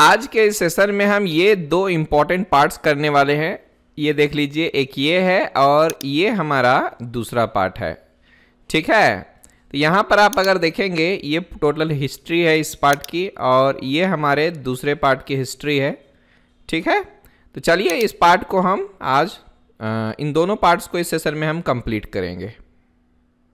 आज के इस सेशन में हम ये दो इम्पॉर्टेंट पार्ट्स करने वाले हैं ये देख लीजिए एक ये है और ये हमारा दूसरा पार्ट है ठीक है तो यहाँ पर आप अगर देखेंगे ये टोटल हिस्ट्री है इस पार्ट की और ये हमारे दूसरे पार्ट की हिस्ट्री है ठीक है तो चलिए इस पार्ट को हम आज इन दोनों पार्ट्स को इस सेशन में हम कंप्लीट करेंगे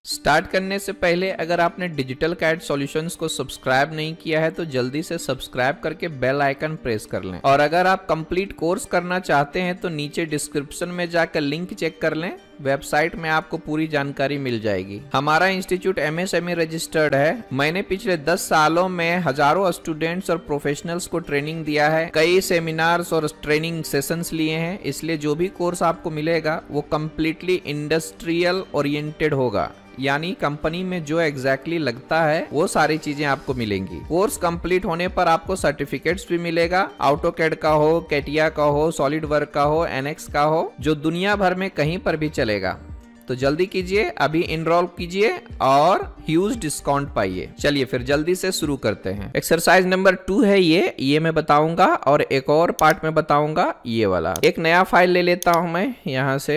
स्टार्ट करने से पहले अगर आपने डिजिटल कैड सॉल्यूशंस को सब्सक्राइब नहीं किया है तो जल्दी से सब्सक्राइब करके बेल आइकन प्रेस कर लें और अगर आप कंप्लीट कोर्स करना चाहते हैं तो नीचे डिस्क्रिप्शन में जाकर लिंक चेक कर लें वेबसाइट में आपको पूरी जानकारी मिल जाएगी हमारा institute M S M registered है मैंने पिछले दस सालों में हजारों स्टूडेंट्स और प्रोफेशनल्स को ट्रेनिंग दिया है कई सेमिनार्स और ट्रेनिंग सेशंस लिए हैं इसलिए जो भी कोर्स आपको मिलेगा वो कम्प्लीटली इंडस्ट्रियल ओरिएंटेड होगा यानी कंपनी में जो एग्जैक्टली exactly लगता है वो सारी चीजें आपको मिलेंगी कोर्स कंप्लीट होने पर आपको सर्टिफिकेट्स भी मिलेगा कैड का हो कैटिया का हो सॉलिड वर्क का हो एनएक्स का हो जो दुनिया भर में कहीं पर भी चल चलेगा तो जल्दी कीजिए अभी इनरोल कीजिए और ह्यूज डिस्काउंट पाइए चलिए फिर जल्दी से शुरू करते हैं एक्सरसाइज नंबर टू है ये ये मैं बताऊंगा और एक और पार्ट में बताऊंगा ये वाला एक नया फाइल ले लेता हूं मैं यहाँ से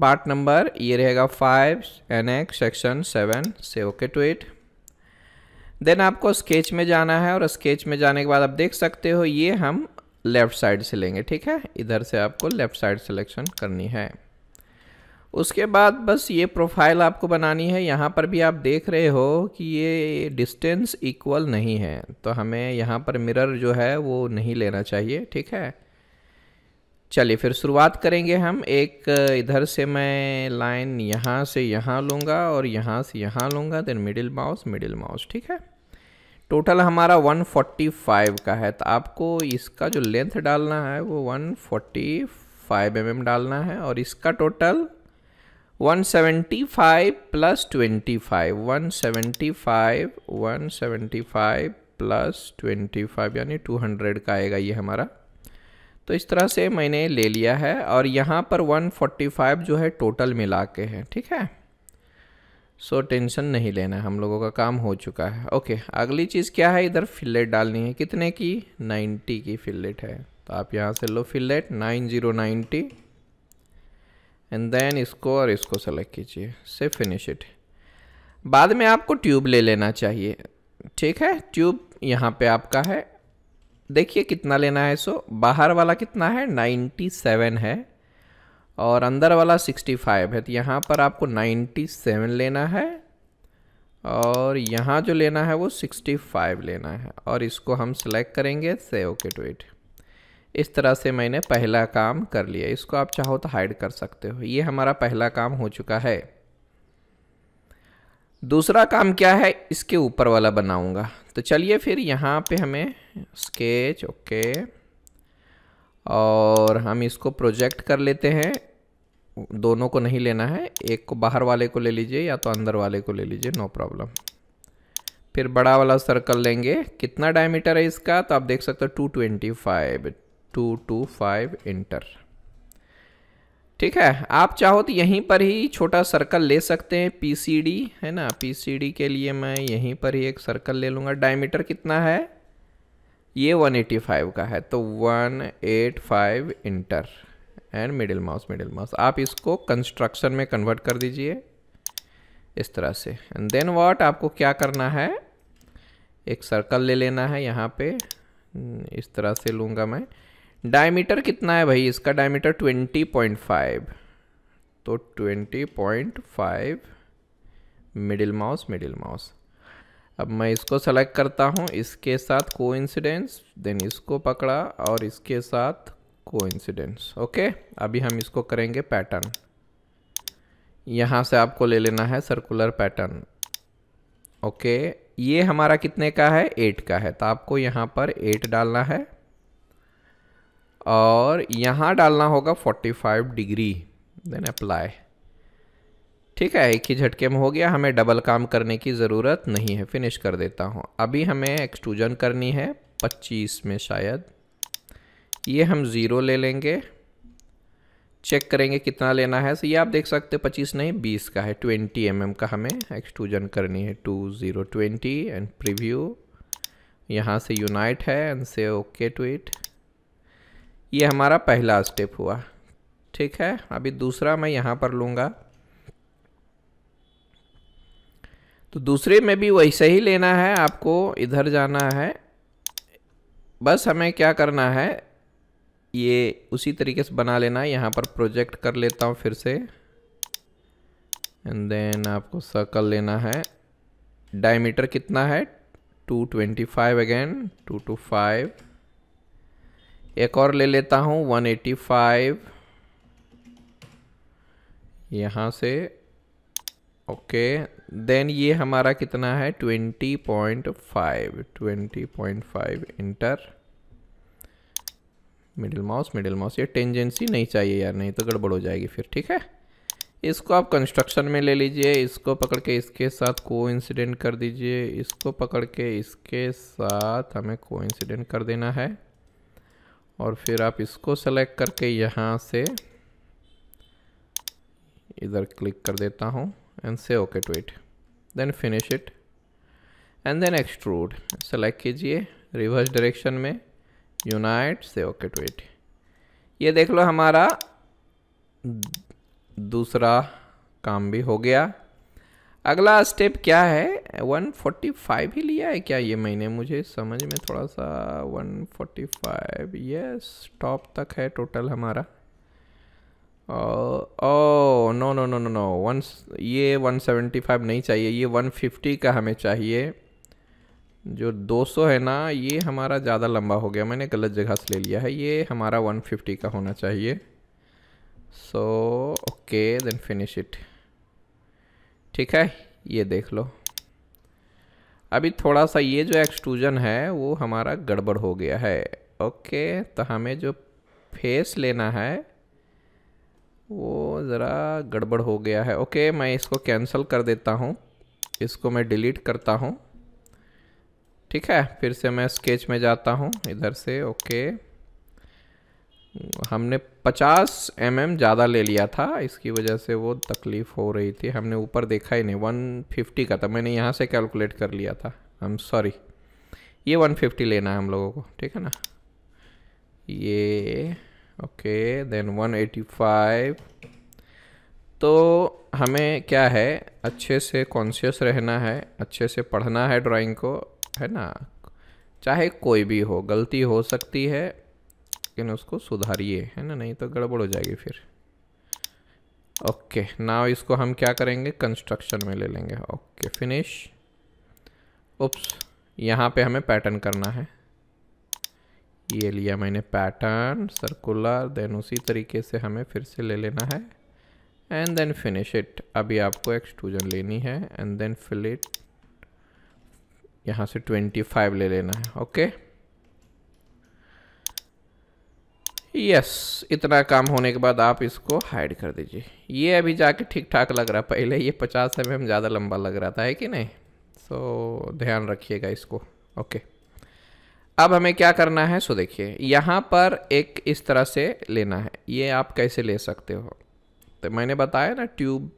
पार्ट नंबर ये रहेगा five N X section seven से ओके टू एट देन आपको स्केच में जाना है और स्केच में जाने के बाद आप देख सकते हो ये हम लेफ्ट साइड से लेंगे ठीक है इधर से आपको लेफ्ट साइड सिलेक्शन करनी है उसके बाद बस ये प्रोफाइल आपको बनानी है यहाँ पर भी आप देख रहे हो कि ये डिस्टेंस इक्वल नहीं है तो हमें यहाँ पर मिरर जो है वो नहीं लेना चाहिए ठीक है चलिए फिर शुरुआत करेंगे हम एक इधर से मैं लाइन यहाँ से यहाँ लूँगा और यहाँ से यहाँ लूँगा then middle mouse middle mouse ठीक है टोटल हमारा 145 का है तो आपको इसका जो लेंथ डालना है वो 145 एम mm डालना है और इसका total 175 plus 25 seventy five plus 25 यानी 200 का आएगा ये हमारा तो इस तरह से मैंने ले लिया है और यहाँ पर 145 जो है टोटल मिला के है ठीक है सो so, टेंशन नहीं लेना हम लोगों का काम हो चुका है ओके अगली चीज़ क्या है इधर फिलेट डालनी है कितने की 90 की फिलेट है तो आप यहाँ से लो fillet nine zero ninety and then इसको और इसको सेलेक्ट कीजिए से फिनिश इट बाद में आपको ट्यूब ले लेना चाहिए ठीक है ट्यूब यहाँ पे आपका है देखिए कितना लेना है सो बाहर वाला कितना है 97 है और अंदर वाला 65 है तो यहाँ पर आपको 97 लेना है और यहाँ जो लेना है वो 65 लेना है और इसको हम सेलेक्ट करेंगे से ओके टू इट इस तरह से मैंने पहला काम कर लिया इसको आप चाहो तो हाइड कर सकते हो ये हमारा पहला काम हो चुका है दूसरा काम क्या है इसके ऊपर वाला बनाऊंगा तो चलिए फिर यहाँ पे हमें स्केच ओके और हम इसको प्रोजेक्ट कर लेते हैं दोनों को नहीं लेना है एक को बाहर वाले को ले लीजिए या तो अंदर वाले को ले लीजिए नो प्रॉब्लम फिर बड़ा वाला सर्कल लेंगे कितना डायमीटर है इसका तो आप देख सकते हो two twenty five two two five enter ठीक है आप चाहो तो यहीं पर ही छोटा सर्कल ले सकते हैं पीसीडी है ना पीसीडी के लिए मैं यहीं पर ही एक सर्कल ले लूँगा डायमीटर कितना है ये 185 का है तो 185 enter and middle mouse middle mouse आप इसको कंस्ट्रक्शन में कन्वर्ट कर दीजिए इस तरह से एंड देन व्हाट आपको क्या करना है एक सर्कल ले लेना है यहाँ पे hmm, इस तरह से लूँगा मैं डायमीटर कितना है भाई इसका डायमीटर 20.5 तो 20.5 मिडिल माउस मिडिल माउस अब मैं इसको सेलेक्ट करता हूँ इसके साथ को इंसिडेंस देन इसको पकड़ा और इसके साथ को ओके अभी हम इसको करेंगे पैटर्न यहाँ से आपको ले लेना है सर्कुलर पैटर्न ओके ये हमारा कितने का है एट का है तो आपको यहाँ पर एट डालना है और यहाँ डालना होगा 45 डिग्री देन अप्लाई ठीक है एक ही झटके में हो गया हमें डबल काम करने की ज़रूरत नहीं है फिनिश कर देता हूँ अभी हमें एक्सट्रूजन करनी है 25 में शायद ये हम ज़ीरो ले लेंगे चेक करेंगे कितना लेना है तो ये आप देख सकते हैं पच्चीस नहीं बीस का है ट्वेंटी एम mm का हमें एक्सट्रूजन करनी है two zero twenty and preview यहाँ से यूनाइट है एंड से ओके टू इट ये हमारा पहला स्टेप हुआ ठीक है अभी दूसरा मैं यहाँ पर लूँगा तो दूसरे में भी वैसे ही लेना है आपको इधर जाना है बस हमें क्या करना है ये उसी तरीके से बना लेना है यहाँ पर प्रोजेक्ट कर लेता हूँ फिर से एंड देन आपको सर्कल लेना है डायमीटर कितना है 225 अगेन फाइव एक और ले लेता हूँ 185 यहाँ से ओके देन ये हमारा कितना है 20.5 20.5 enter middle mouse middle mouse ये टेंजेंसी नहीं चाहिए यार नहीं तो गड़बड़ हो जाएगी फिर ठीक है इसको आप कंस्ट्रक्शन में ले लीजिए इसको पकड़ के इसके साथ को कर दीजिए इसको पकड़ के इसके साथ हमें को इंसिडेंट कर देना है और फिर आप इसको सेलेक्ट करके यहाँ से इधर क्लिक कर देता हूँ एंड से okay to it then finish it and then extrude select कीजिए रिवर्स डायरेक्शन में यूनाइट से ओके टू इट ये देख लो हमारा दूसरा काम भी हो गया अगला स्टेप क्या है 145 ही लिया है क्या ये मैंने मुझे समझ में थोड़ा सा 145 यस टॉप तक है टोटल हमारा oh no no no no no one ये 175 नहीं चाहिए ये 150 का हमें चाहिए जो 200 है ना ये हमारा ज़्यादा लंबा हो गया मैंने गलत जगह से ले लिया है ये हमारा 150 का होना चाहिए so okay then finish it ठीक है ये देख लो अभी थोड़ा सा ये जो एक्सट्रूजन है वो हमारा गड़बड़ हो गया है ओके तो हमें जो फेस लेना है वो ज़रा गड़बड़ हो गया है ओके मैं इसको कैंसिल कर देता हूँ इसको मैं डिलीट करता हूँ ठीक है फिर से मैं स्केच में जाता हूँ इधर से ओके हमने 50 एम mm ज़्यादा ले लिया था इसकी वजह से वो तकलीफ़ हो रही थी हमने ऊपर देखा ही नहीं 150 का था मैंने यहाँ से कैलकुलेट कर लिया था आई एम सॉरी ये 150 लेना है हम लोगों को ठीक है ना ये ओके देन 185 तो हमें क्या है अच्छे से कॉन्शियस रहना है अच्छे से पढ़ना है ड्राइंग को है ना चाहे कोई भी हो गलती हो सकती है लेकिन उसको सुधारिए है ना नहीं तो गड़बड़ हो जाएगी फिर ओके नाव इसको हम क्या करेंगे कंस्ट्रक्शन में ले लेंगे ओके फिनिश उप्स यहाँ पे हमें पैटर्न करना है ये लिया मैंने पैटर्न सर्कुलर देन उसी तरीके से हमें फिर से ले लेना है एंड देन फिनिश इट अभी आपको एक्सट्रूजन लेनी है एंड देन फिल इट यहाँ से ट्वेंटी फाइव ले लेना है ओके okay? यस इतना काम होने के बाद आप इसको हाइड कर दीजिए ये अभी जाके ठीक ठाक लग रहा पहले ये पचास एम एम ज़्यादा लंबा लग रहा था है कि नहीं सो so, ध्यान रखिएगा इसको ओके अब हमें क्या करना है सो देखिए यहाँ पर एक इस तरह से लेना है ये आप कैसे ले सकते हो तो मैंने बताया ना ट्यूब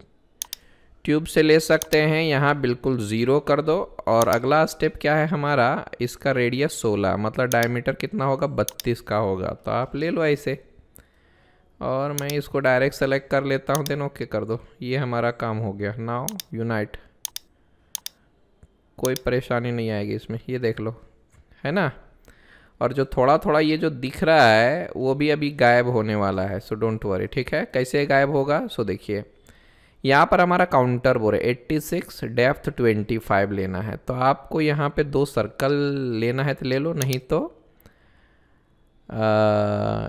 ट्यूब से ले सकते हैं यहाँ बिल्कुल ज़ीरो कर दो और अगला स्टेप क्या है हमारा इसका रेडियस 16 मतलब डायमीटर कितना होगा 32 का होगा तो आप ले लो ऐसे और मैं इसको डायरेक्ट सेलेक्ट कर लेता हूँ देन ओके कर दो ये हमारा काम हो गया नाउ यूनाइट कोई परेशानी नहीं आएगी इसमें ये देख लो है ना और जो थोड़ा थोड़ा ये जो दिख रहा है वो भी अभी गायब होने वाला है सो डोंट वरी ठीक है कैसे गायब होगा सो देखिए यहाँ पर हमारा काउंटर बोल एट्टी है 86 ट्वेंटी फाइव लेना है तो आपको यहाँ पे दो सर्कल लेना है तो ले लो नहीं तो आ,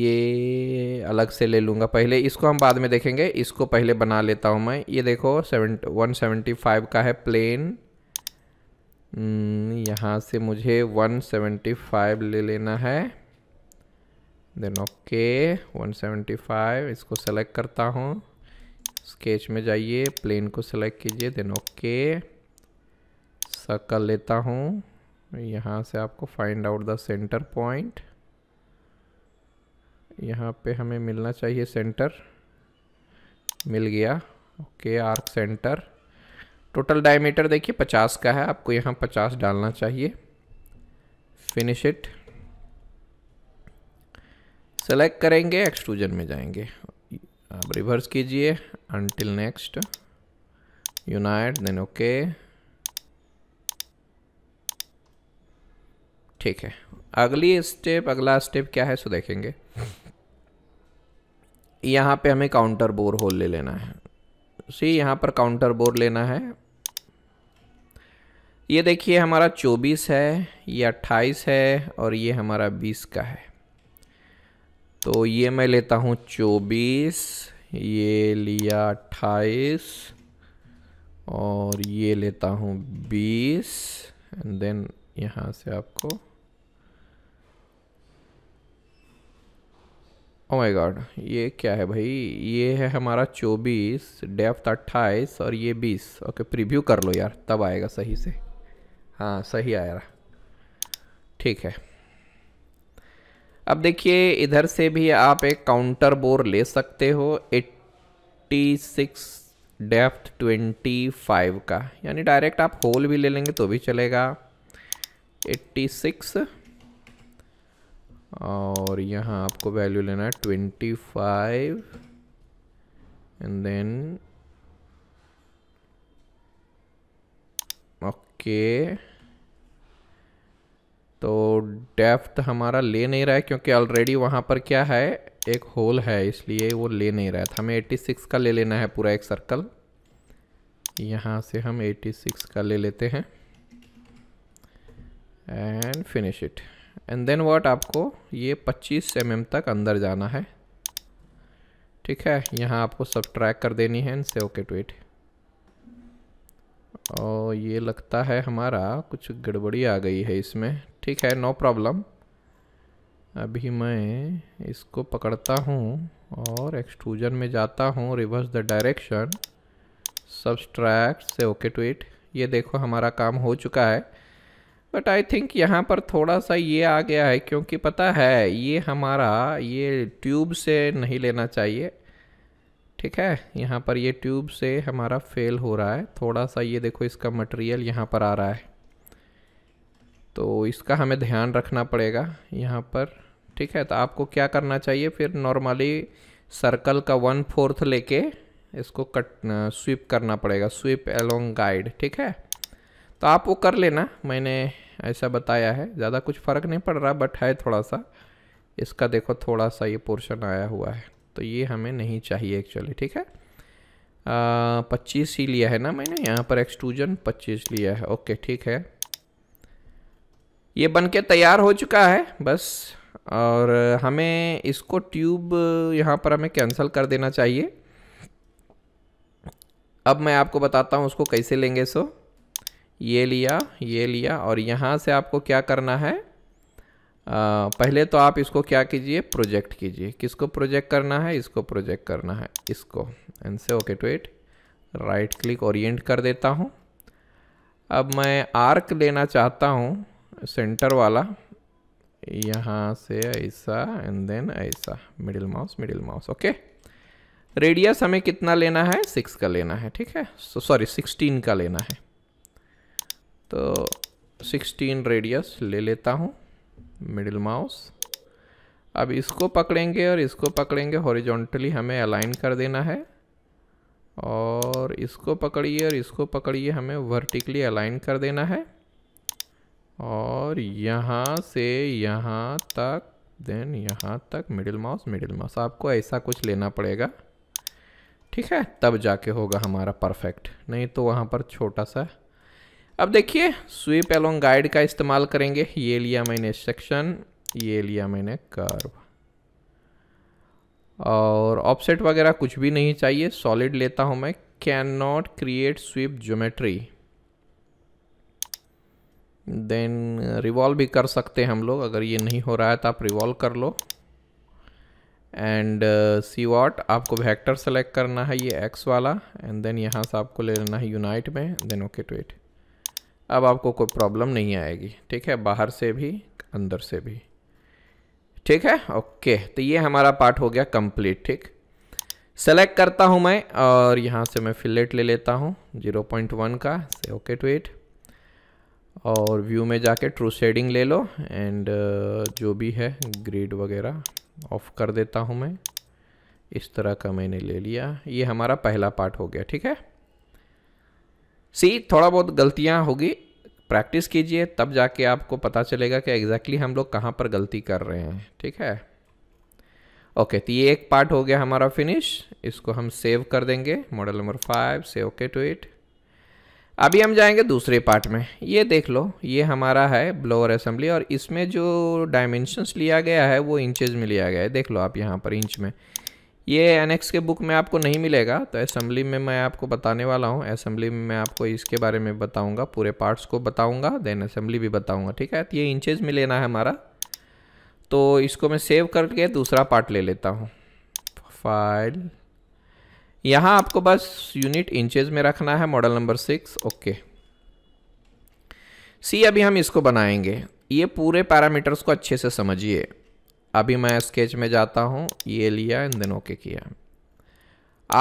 ये अलग से ले लूँगा पहले इसको हम बाद में देखेंगे इसको पहले बना लेता हूँ मैं ये देखो सेवेंट वन सेवेंटी फाइव का है प्लेन हम्म, यहाँ से मुझे वन सेवेंटी फाइव ले लेना है then okay one seventy five इसको सेलेक्ट करता हूँ स्केच में जाइए प्लेन को सेलेक्ट कीजिए देन ओके सर्कल लेता हूँ यहाँ से आपको find out the centre point यहाँ पे हमें मिलना चाहिए सेंटर मिल गया okay arc centre total diameter देखिए 50 का है आपको यहाँ 50 डालना चाहिए फिनिश इट सेलेक्ट करेंगे एक्सट्रूजन में जाएंगे आप रिवर्स कीजिए until next unite then okay ठीक है अगली स्टेप अगला स्टेप क्या है सो देखेंगे यहाँ पे हमें काउंटर बोर होल ले लेना है सी यहाँ पर काउंटर बोर लेना है ये देखिए हमारा 24 है ये 28 है और ये हमारा 20 का है तो ये मैं लेता हूँ 24 ये लिया अट्ठाईस और ये लेता हूँ बीस एंड देन यहाँ से आपको ओ माय गॉड ये क्या है भाई ये है हमारा चौबीस डेफ्थ अट्ठाईस और ये बीस ओके प्रीव्यू कर लो यार तब आएगा सही से हाँ सही आया ठीक है अब देखिए इधर से भी आप एक काउंटर बोर ले सकते हो 86 डेप्थ 25 का यानी डायरेक्ट आप होल भी ले लेंगे तो भी चलेगा 86 और यहाँ आपको वैल्यू लेना है 25 एंड देन ओके okay. तो डेफ्थ हमारा ले नहीं रहा है क्योंकि ऑलरेडी वहाँ पर क्या है एक होल है इसलिए वो ले नहीं रहा था तो हमें 86 का ले लेना है पूरा एक सर्कल यहाँ से हम 86 का ले लेते हैं and finish it and then what आपको ये 25 एम mm तक अंदर जाना है ठीक है यहाँ आपको सब ट्रैक कर देनी है से ओके टू इट और ये लगता है हमारा कुछ गड़बड़ी आ गई है इसमें ठीक है नो प्रॉब्लम अभी मैं इसको पकड़ता हूँ और एक्सट्रूजन में जाता हूँ रिवर्स द डायरेक्शन सब्सट्रैक्ट से ओके टू इट ये देखो हमारा काम हो चुका है बट आई थिंक यहाँ पर थोड़ा सा ये आ गया है क्योंकि पता है ये हमारा ये ट्यूब से नहीं लेना चाहिए ठीक है यहाँ पर ये ट्यूब से हमारा फेल हो रहा है थोड़ा सा ये देखो इसका मटेरियल यहाँ पर आ रहा है तो इसका हमें ध्यान रखना पड़ेगा यहाँ पर ठीक है तो आपको क्या करना चाहिए फिर नॉर्मली सर्कल का वन फोर्थ लेके इसको कट स्वीप करना पड़ेगा स्वीप एलोंग गाइड ठीक है तो आप वो कर लेना मैंने ऐसा बताया है ज़्यादा कुछ फ़र्क नहीं पड़ रहा बट है थोड़ा सा इसका देखो थोड़ा सा ये पोर्शन आया हुआ है तो ये हमें नहीं चाहिए एक्चुअली ठीक है पच्चीस ही लिया है ना मैंने यहाँ पर एक्सट्रूजन पच्चीस लिया है ओके ठीक है ये बन के तैयार हो चुका है बस और हमें इसको ट्यूब यहाँ पर हमें कैंसिल कर देना चाहिए अब मैं आपको बताता हूँ उसको कैसे लेंगे सो ये लिया ये लिया और यहाँ से आपको क्या करना है आ, पहले तो आप इसको क्या कीजिए प्रोजेक्ट कीजिए किसको प्रोजेक्ट करना है इसको प्रोजेक्ट करना है इसको से okay to it right click orient कर देता हूँ अब मैं आर्क लेना चाहता हूँ सेंटर वाला यहाँ से ऐसा एंड देन ऐसा middle mouse middle mouse okay radius हमें कितना लेना है सिक्स का लेना है ठीक है सॉरी सॉरी सिक्सटीन का लेना है तो सिक्सटीन रेडियस ले लेता हूँ मिडिल माउस अब इसको पकड़ेंगे और इसको पकड़ेंगे हॉरिजॉन्टली हमें अलाइन कर देना है और इसको पकड़िए और इसको पकड़िए हमें वर्टिकली अलाइन कर देना है और यहाँ से यहाँ तक देन यहाँ तक मिडिल माउस मिडिल माउस आपको ऐसा कुछ लेना पड़ेगा ठीक है तब जाके होगा हमारा परफेक्ट नहीं तो वहाँ पर छोटा सा अब देखिए स्वीप एलोंग गाइड का इस्तेमाल करेंगे ये लिया मैंने सेक्शन ये लिया मैंने कर्व और ऑफसेट वगैरह कुछ भी नहीं चाहिए सॉलिड लेता हूँ मैं can not create sweep geometry then revolve भी कर सकते हैं हम लोग अगर ये नहीं हो रहा है तो आप रिवॉल्व कर लो एंड सी वॉट आपको वेक्टर सेलेक्ट करना है ये एक्स वाला एंड देन यहाँ से आपको ले लेना है यूनाइट में देन ओके टू इट अब आपको कोई प्रॉब्लम नहीं आएगी ठीक है बाहर से भी अंदर से भी ठीक है ओके तो ये हमारा पार्ट हो गया कंप्लीट ठीक सेलेक्ट करता हूँ मैं और यहाँ से मैं फिलेट ले लेता हूँ 0.1 का से ओके टू इट और व्यू में जाके ट्रू शेडिंग ले लो एंड uh, जो भी है ग्रेड वगैरह ऑफ कर देता हूँ मैं इस तरह का मैंने ले लिया ये हमारा पहला पार्ट हो गया ठीक है सी थोड़ा बहुत गलतियाँ होगी प्रैक्टिस कीजिए तब जाके आपको पता चलेगा कि एग्जैक्टली exactly हम लोग कहाँ पर गलती कर रहे हैं ठीक है ओके तो ये एक पार्ट हो गया हमारा फिनिश इसको हम सेव कर देंगे मॉडल नंबर फाइव से ओके टू इट अभी हम जाएंगे दूसरे पार्ट में ये देख लो ये हमारा है ब्लोअर असेंबली और इसमें जो डायमेंशंस लिया गया है वो इंचेज में लिया गया है देख लो आप यहाँ पर इंच में ये एनएक्स के बुक में आपको नहीं मिलेगा तो असेंबली में मैं आपको बताने वाला हूँ असेंबली में मैं आपको इसके बारे में बताऊँगा पूरे पार्ट्स को बताऊँगा देन असेंबली भी बताऊँगा ठीक है तो ये इंचेज में लेना है हमारा तो इसको मैं सेव करके दूसरा पार्ट ले लेता हूँ फाइल यहाँ आपको बस यूनिट इंचेज में रखना है model number six okay see अभी हम इसको बनाएंगे ये पूरे पैरामीटर्स को अच्छे से समझिए अभी मैं स्केच में जाता हूँ ये लिया इन देन ओके किया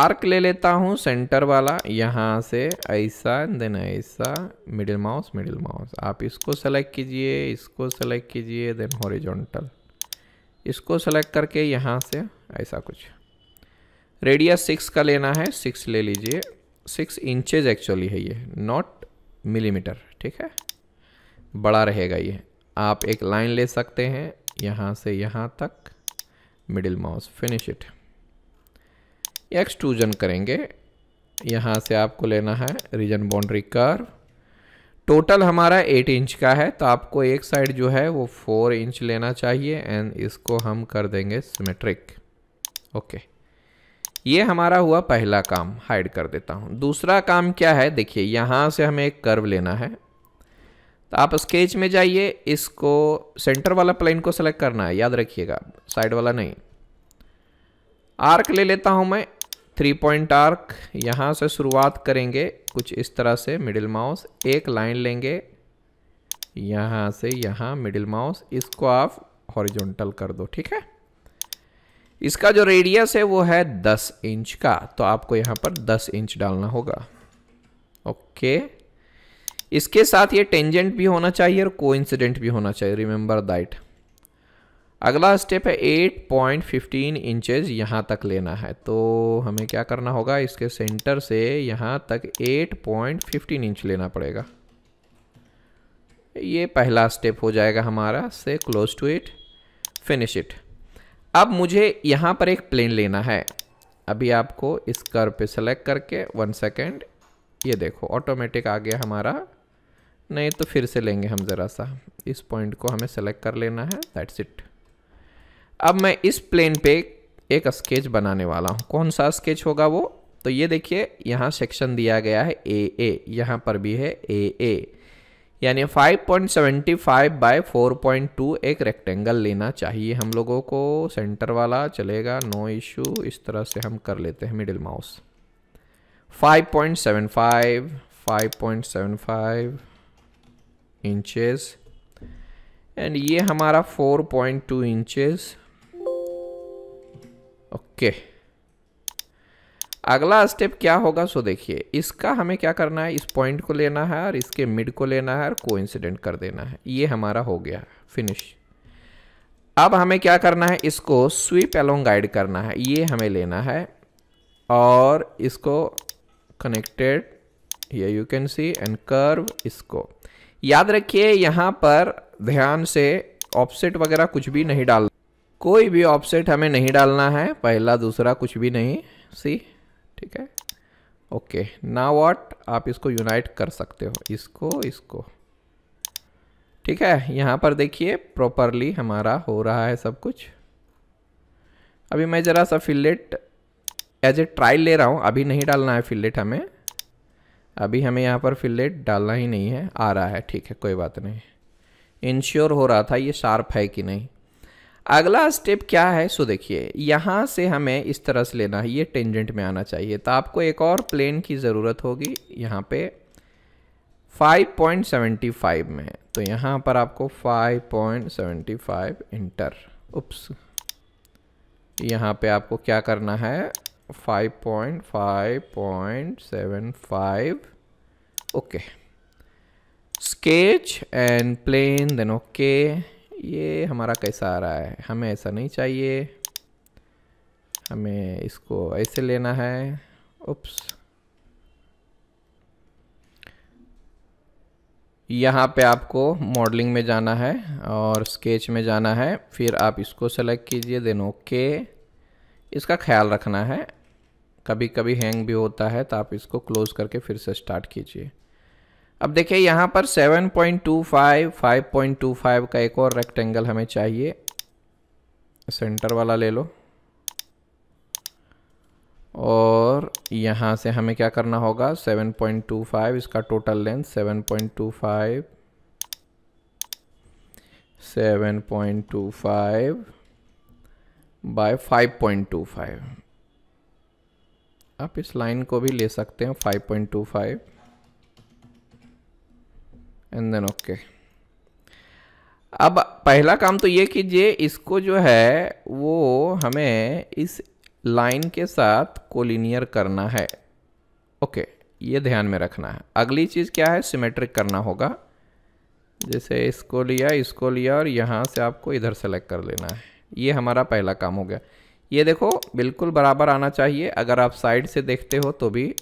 आर्क ले लेता हूँ सेंटर वाला यहाँ से ऐसा देन ऐसा मिडिल माउस मिडिल माउस आप इसको सेलेक्ट कीजिए इसको सेलेक्ट कीजिए देन हॉरिजॉन्टल इसको सेलेक्ट करके यहाँ से ऐसा कुछ रेडियस सिक्स का लेना है सिक्स ले लीजिए सिक्स इंचेज एक्चुअली है ये नॉट मिलीमीटर ठीक है बड़ा रहेगा ये आप एक लाइन ले सकते हैं यहाँ से यहाँ तक middle mouse finish it extrusion करेंगे यहाँ से आपको लेना है रीजन बाउंड्री कर्व टोटल हमारा एट इंच का है तो आपको एक साइड जो है वो फोर इंच लेना चाहिए एंड इसको हम कर देंगे सिमेट्रिक ओके okay. ये हमारा हुआ पहला काम हाइड कर देता हूँ दूसरा काम क्या है देखिए यहाँ से हमें एक कर्व लेना है तो आप स्केच में जाइए इसको सेंटर वाला प्लेन को सेलेक्ट करना है याद रखिएगा साइड वाला नहीं आर्क ले लेता हूँ मैं थ्री पॉइंट आर्क यहाँ से शुरुआत करेंगे कुछ इस तरह से मिडिल माउस एक लाइन लेंगे यहाँ से यहाँ मिडिल माउस इसको आप हॉरिजॉन्टल कर दो ठीक है इसका जो रेडियस है वो है दस इंच का तो आपको यहाँ पर दस इंच डालना होगा ओके इसके साथ ये टेंजेंट भी होना चाहिए और को भी होना चाहिए रिमेंबर दैट अगला स्टेप है 8.15 पॉइंट फिफ्टीन इंचज यहाँ तक लेना है तो हमें क्या करना होगा इसके सेंटर से यहाँ तक 8.15 पॉइंट इंच लेना पड़ेगा ये पहला स्टेप हो जाएगा हमारा से close to it finish it अब मुझे यहाँ पर एक प्लेन लेना है अभी आपको इस कर पे सेलेक्ट करके वन सेकेंड ये देखो ऑटोमेटिक आ गया हमारा नहीं तो फिर से लेंगे हम ज़रा सा इस पॉइंट को हमें सेलेक्ट कर लेना है दैट्स इट अब मैं इस प्लेन पे एक स्केच बनाने वाला हूँ कौन सा स्केच होगा वो तो ये देखिए यहाँ सेक्शन दिया गया है ए ए यहाँ पर भी है ए ए यानी 5.75 बाय 4.2 एक रेक्टेंगल लेना चाहिए हम लोगों को सेंटर वाला चलेगा नो इशू इस तरह से हम कर लेते हैं मिडिल माउस 5.75 5.75 इंचेस एंड ये हमारा 4.2 इंचेस ओके okay. अगला स्टेप क्या होगा सो देखिए इसका हमें क्या करना है इस पॉइंट को लेना है और इसके मिड को लेना है और कोइंसिडेंट कर देना है ये हमारा हो गया फिनिश अब हमें क्या करना है इसको स्वीप एलोंग गाइड करना है ये हमें लेना है और इसको कनेक्टेड ये you can see and curve इसको याद रखिए यहाँ पर ध्यान से ऑफसेट वगैरह कुछ भी नहीं डालना कोई भी ऑफसेट हमें नहीं डालना है पहला दूसरा कुछ भी नहीं सी ठीक है ओके ना वॉट आप इसको यूनाइट कर सकते हो इसको इसको ठीक है यहाँ पर देखिए प्रॉपरली हमारा हो रहा है सब कुछ अभी मैं ज़रा सा फिलेट एज ए ट्रायल ले रहा हूँ अभी नहीं डालना है फिलेट हमें अभी हमें यहाँ पर फिलेट डालना ही नहीं है आ रहा है ठीक है कोई बात नहीं इंश्योर हो रहा था ये शार्प है कि नहीं अगला स्टेप क्या है सो देखिए यहाँ से हमें इस तरह से लेना है ये टेंजेंट में आना चाहिए तो आपको एक और प्लेन की ज़रूरत होगी यहाँ पे 5.75 में तो यहाँ पर आपको 5.75 इंटर उप्स यहाँ पे आपको क्या करना है 5.5.75 okay sketch and plane then okay ये हमारा कैसा आ रहा है हमें ऐसा नहीं चाहिए हमें इसको ऐसे लेना है उप्स यहाँ पे आपको मॉडलिंग में जाना है और स्केच में जाना है फिर आप इसको सेलेक्ट कीजिए देन ओके इसका ख्याल रखना है कभी कभी हैंग भी होता है तो आप इसको क्लोज़ करके फिर से स्टार्ट कीजिए अब देखिए यहाँ पर 7.25, 5.25 का एक और रेक्टेंगल हमें चाहिए सेंटर वाला ले लो और यहाँ से हमें क्या करना होगा 7.25 इसका टोटल लेंथ 7.25 7.25 बाय 5.25 आप इस लाइन को भी ले सकते हैं 5.25 एंड देन ओके अब पहला काम तो ये कीजिए इसको जो है वो हमें इस लाइन के साथ कोलिनियर करना है ओके ये ध्यान में रखना है अगली चीज़ क्या है सिमेट्रिक करना होगा जैसे इसको लिया इसको लिया और यहाँ से आपको इधर सेलेक्ट कर लेना है ये हमारा पहला काम हो गया ये देखो बिल्कुल बराबर आना चाहिए अगर आप साइड से देखते हो तो भी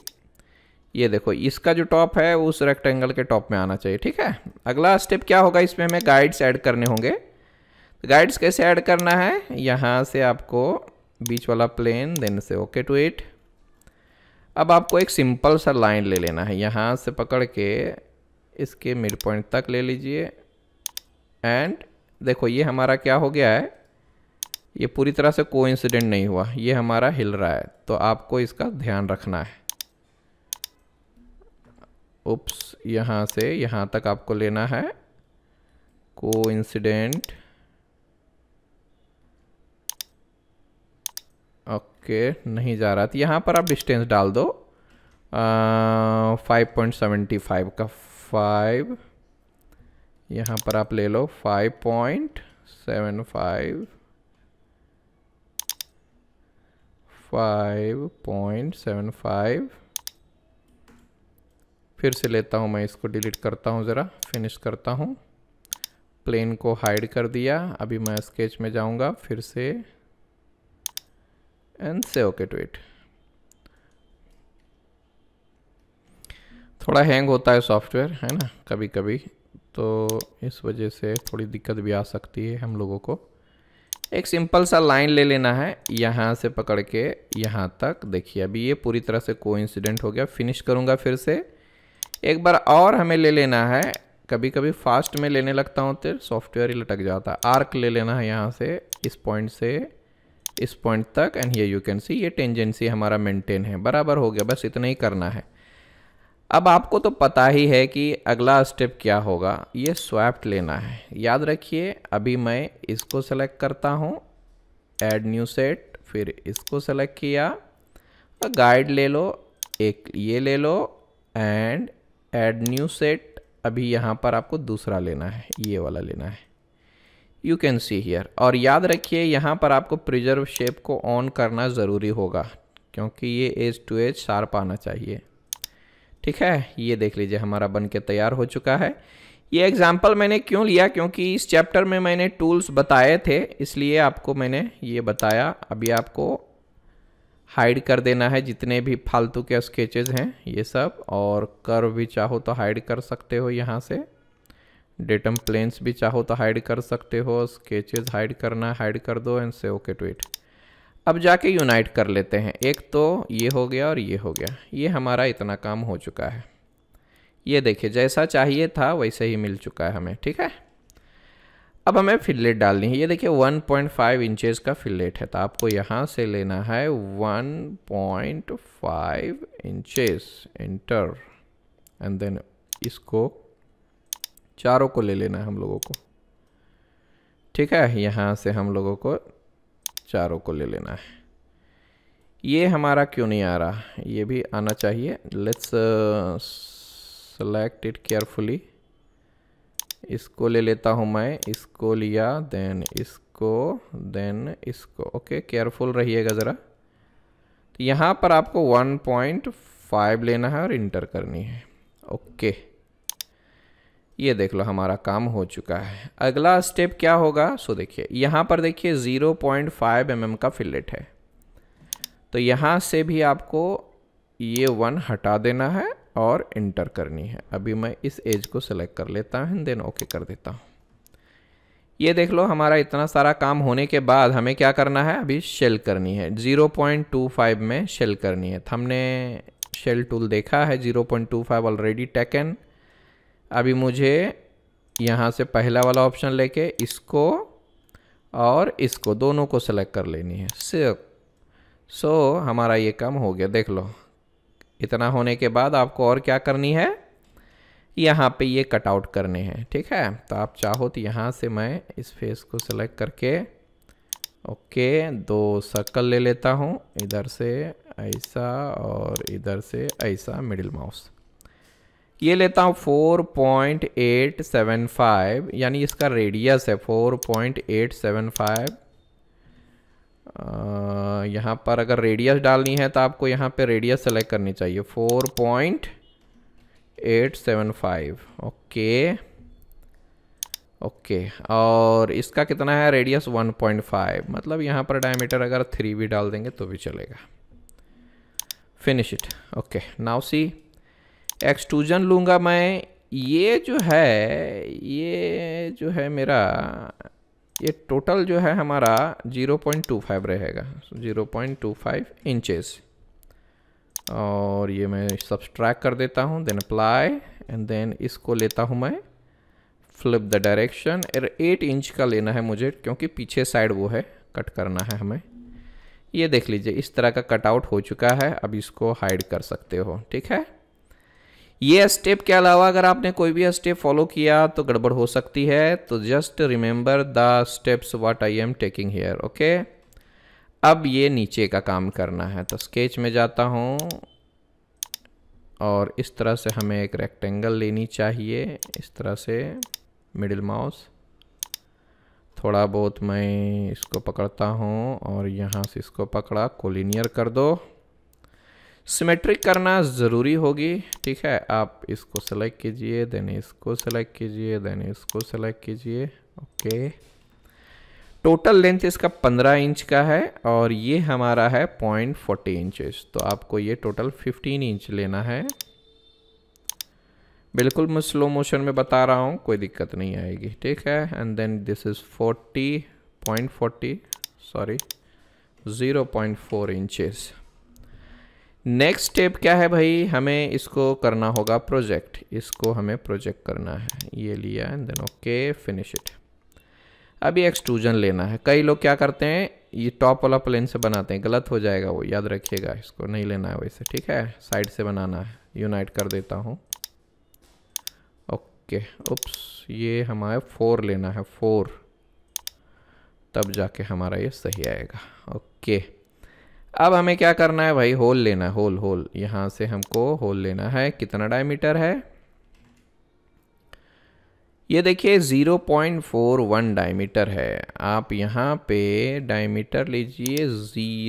ये देखो इसका जो टॉप है वो उस रेक्टेंगल के टॉप में आना चाहिए ठीक है अगला स्टेप क्या होगा इसमें हमें गाइड्स ऐड करने होंगे तो गाइड्स कैसे ऐड करना है यहाँ से आपको बीच वाला प्लेन देन से ओके टू इट अब आपको एक सिंपल सा लाइन ले लेना है यहाँ से पकड़ के इसके मिड पॉइंट तक ले लीजिए एंड देखो ये हमारा क्या हो गया है ये पूरी तरह से कोइंसिडेंट नहीं हुआ ये हमारा हिल रहा है तो आपको इसका ध्यान रखना है उप्स यहाँ से यहाँ तक आपको लेना है को इंसिडेंट ओके नहीं जा रहा था तो यहाँ पर आप डिस्टेंस डाल दो फाइव पॉइंट सेवेंटी फाइव का फाइव यहाँ पर आप ले लो five point seven five five point seven five फिर से लेता हूँ मैं इसको डिलीट करता हूँ ज़रा फिनिश करता हूँ प्लेन को हाइड कर दिया अभी मैं स्केच में जाऊँगा फिर से एंड से ओके टू इट थोड़ा हैंग होता है सॉफ्टवेयर है ना कभी कभी तो इस वजह से थोड़ी दिक्कत भी आ सकती है हम लोगों को एक सिंपल सा लाइन ले लेना है यहाँ से पकड़ के यहाँ तक देखिए अभी ये पूरी तरह से कोइंसिडेंट हो गया फिनिश करूँगा फिर से एक बार और हमें ले लेना है कभी कभी फास्ट में लेने लगता हूँ तो सॉफ्टवेयर ही लटक जाता है आर्क ले लेना है यहाँ से इस पॉइंट से इस पॉइंट तक एंड ये यू कैन सी ये टेंजेंसी हमारा मेंटेन है बराबर हो गया बस इतना ही करना है अब आपको तो पता ही है कि अगला स्टेप क्या होगा ये स्वैप्ट लेना है याद रखिए अभी मैं इसको सेलेक्ट करता हूँ एड न्यू सेट फिर इसको सेलेक्ट किया गाइड ले लो एक ये ले लो एंड एड न्यू सेट अभी यहाँ पर आपको दूसरा लेना है ये वाला लेना है यू कैन सी हेयर और याद रखिए यहाँ पर आपको प्रिजर्व शेप को ऑन करना ज़रूरी होगा क्योंकि ये एज टू एज शार्प आना चाहिए ठीक है ये देख लीजिए हमारा बन के तैयार हो चुका है ये एग्ज़ाम्पल मैंने क्यों लिया क्योंकि इस चैप्टर में मैंने टूल्स बताए थे इसलिए आपको मैंने ये बताया अभी आपको हाइड कर देना है जितने भी फालतू के स्केचेज हैं ये सब और कर्व भी चाहो तो हाइड कर सकते हो यहाँ से डेटम प्लेन्स भी चाहो तो हाइड कर सकते हो स्केचेज हाइड करना हाइड कर दो एंड से ओके टू इट अब जाके यूनाइट कर लेते हैं एक तो ये हो गया और ये हो गया ये हमारा इतना काम हो चुका है ये देखिए जैसा चाहिए था वैसे ही मिल चुका है हमें ठीक है अब हमें फिलेट डालनी है ये देखिए 1.5 पॉइंट इंचेस का फिलेट है तो आपको यहाँ से लेना है 1.5 point inches enter and then इसको चारों को ले लेना है हम लोगों को ठीक है यहाँ से हम लोगों को चारों को ले लेना है ये हमारा क्यों नहीं आ रहा ये भी आना चाहिए लेट्स सेलेक्ट इट केयरफुली इसको ले लेता हूँ मैं इसको लिया देन इसको देन इसको ओके केयरफुल रहिएगा ज़रा तो यहाँ पर आपको 1.5 लेना है और इंटर करनी है ओके ये देख लो हमारा काम हो चुका है अगला स्टेप क्या होगा सो देखिए यहाँ पर देखिए 0.5 पॉइंट mm का फिलेट है तो यहाँ से भी आपको ये वन हटा देना है और इंटर करनी है अभी मैं इस एज को सिलेक्ट कर लेता हूँ देन ओके कर देता हूँ ये देख लो हमारा इतना सारा काम होने के बाद हमें क्या करना है अभी शेल करनी है 0.25 में शेल करनी है हमने शेल टूल देखा है 0.25 ऑलरेडी टेकन अभी मुझे यहाँ से पहला वाला ऑप्शन लेके इसको और इसको दोनों को सिलेक्ट कर लेनी है सिर्फ सो so, हमारा ये काम हो गया देख लो इतना होने के बाद आपको और क्या करनी है यहाँ पे ये कटआउट करने हैं ठीक है तो आप चाहो तो यहाँ से मैं इस फेस को सिलेक्ट करके ओके दो सर्कल ले लेता हूँ इधर से ऐसा और इधर से ऐसा मिडिल माउस ये लेता हूँ 4.875 यानी इसका रेडियस है 4.875 यहाँ पर अगर रेडियस डालनी है तो आपको यहाँ पे रेडियस सेलेक्ट करनी चाहिए four point eight seven five okay okay और इसका कितना है रेडियस वन पॉइंट फाइव मतलब यहाँ पर डायमीटर अगर थ्री भी डाल देंगे तो भी चलेगा finish it okay now see extrusion लूँगा मैं ये जो है ये जो है मेरा ये टोटल जो है हमारा 0.25 रहेगा 0.25 इंचेस और ये मैं सब्सट्रैक कर देता हूँ देन अप्लाई एंड देन इसको लेता हूँ मैं flip the direction uh eight inch का लेना है मुझे क्योंकि पीछे साइड वो है कट करना है हमें ये देख लीजिए इस तरह का कटआउट हो चुका है अब इसको हाइड कर सकते हो ठीक है ये स्टेप के अलावा अगर आपने कोई भी स्टेप फॉलो किया तो गड़बड़ हो सकती है तो just remember the steps what I am taking here okay अब ये नीचे का काम करना है तो स्केच में जाता हूँ और इस तरह से हमें एक रेक्टेंगल लेनी चाहिए इस तरह से मिडिल माउस थोड़ा बहुत मैं इसको पकड़ता हूँ और यहाँ से इसको पकड़ा कोलिनियर कर दो सिमेट्रिक करना ज़रूरी होगी ठीक है आप इसको सेलेक्ट कीजिए देन इसको सेलेक्ट कीजिए देन इसको सेलेक्ट कीजिए ओके टोटल लेंथ इसका 15 इंच का है और ये हमारा है पॉइंट फोर्टी इंचज तो आपको ये टोटल 15 इंच लेना है बिल्कुल मैं स्लो मोशन में बता रहा हूँ कोई दिक्कत नहीं आएगी ठीक है and then this is forty point forty sorry zero point four inches next step क्या है भाई हमें इसको करना होगा प्रोजेक्ट इसको हमें प्रोजेक्ट करना है ये लिया and then okay finish it अभी एक्सट्रूजन लेना है कई लोग क्या करते हैं ये टॉप वाला प्लेन से बनाते हैं गलत हो जाएगा वो याद रखिएगा इसको नहीं लेना है वैसे ठीक है साइड से बनाना है यूनाइट कर देता हूँ ओके उप्स ये हमारे फोर लेना है फोर तब जाके हमारा ये सही आएगा ओके अब हमें क्या करना है भाई होल लेना है होल होल यहाँ से हमको होल लेना है कितना डायमीटर है ये देखिए 0.41 डायमीटर है आप यहाँ पे डायमीटर लीजिए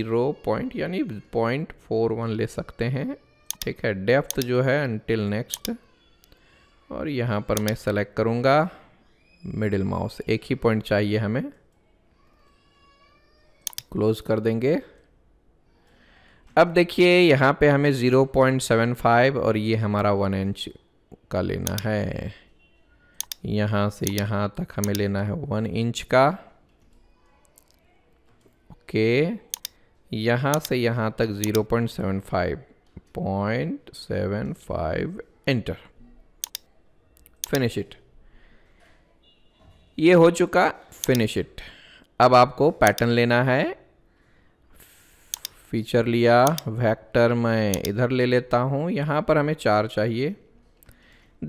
0. पॉइंट यानी 0.41 ले सकते हैं ठीक है डेप्थ जो है अनटिल नेक्स्ट और यहाँ पर मैं सेलेक्ट करूँगा मिडिल माउस एक ही पॉइंट चाहिए हमें क्लोज कर देंगे अब देखिए यहाँ पे हमें 0.75 और ये हमारा वन इंच का लेना है यहाँ से यहाँ तक हमें लेना है वन इंच का ओके यहाँ से यहाँ तक 0.75 point seven five enter finish it ये हो चुका फिनिश इट अब आपको पैटर्न लेना है फीचर लिया वेक्टर मैं इधर ले लेता हूँ यहाँ पर हमें चार चाहिए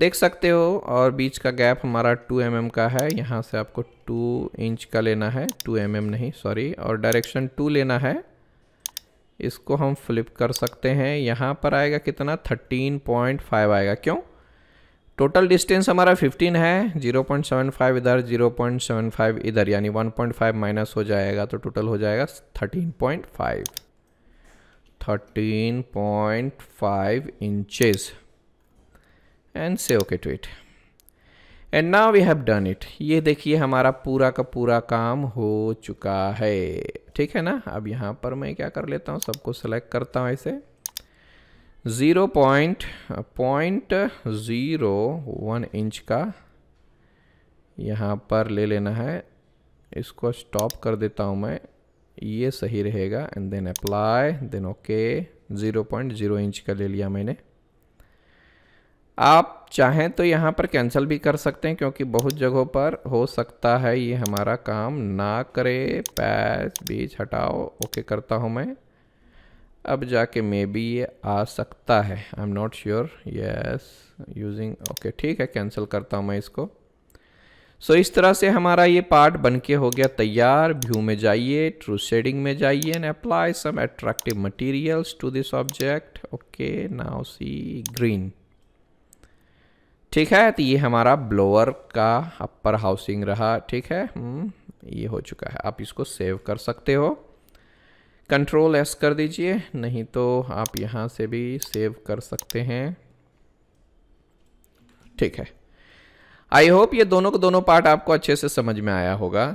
देख सकते हो और बीच का गैप हमारा 2 एम mm का है यहाँ से आपको 2 इंच का लेना है 2 एम mm नहीं सॉरी और डायरेक्शन 2 लेना है इसको हम फ्लिप कर सकते हैं यहाँ पर आएगा कितना 13.5 आएगा क्यों टोटल डिस्टेंस हमारा 15 है 0.75 इधर 0.75 इधर यानी 1.5 माइनस हो जाएगा तो टोटल हो जाएगा 13.5 thirteen point five inches and say okay to it and now we have done it ये देखिए हमारा पूरा का पूरा काम हो चुका है ठीक है ना अब यहाँ पर मैं क्या कर लेता हूँ सबको सेलेक्ट करता हूँ ऐसे zero point point zero one inch का यहाँ पर ले लेना है इसको स्टॉप कर देता हूँ मैं ये सही रहेगा and then apply then okay zero point zero inch का ले लिया मैंने आप चाहें तो यहाँ पर कैंसिल भी कर सकते हैं क्योंकि बहुत जगहों पर हो सकता है ये हमारा काम ना करे पैच बीच हटाओ ओके करता हूँ मैं अब जाके मे बी ये आ सकता है I am not sure yes using okay ठीक है कैंसिल करता हूँ मैं इसको सो so, इस तरह से हमारा ये पार्ट बन के हो गया तैयार व्यू में जाइए ट्रू शेडिंग में जाइए and apply some attractive materials to this object okay now see green ठीक है तो ये हमारा ब्लोअर का अपर हाउसिंग रहा ठीक है हम्म, ये हो चुका है आप इसको सेव कर सकते हो कंट्रोल एस कर दीजिए नहीं तो आप यहाँ से भी सेव कर सकते हैं ठीक है आई होप ये दोनों को दोनों पार्ट आपको अच्छे से समझ में आया होगा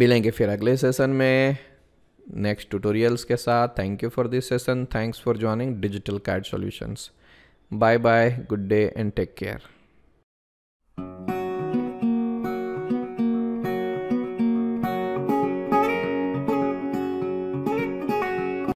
मिलेंगे फिर अगले सेशन में नेक्स्ट ट्यूटोरियल्स के साथ thank you for this session thanks for joining digital card solutions bye bye good day and take care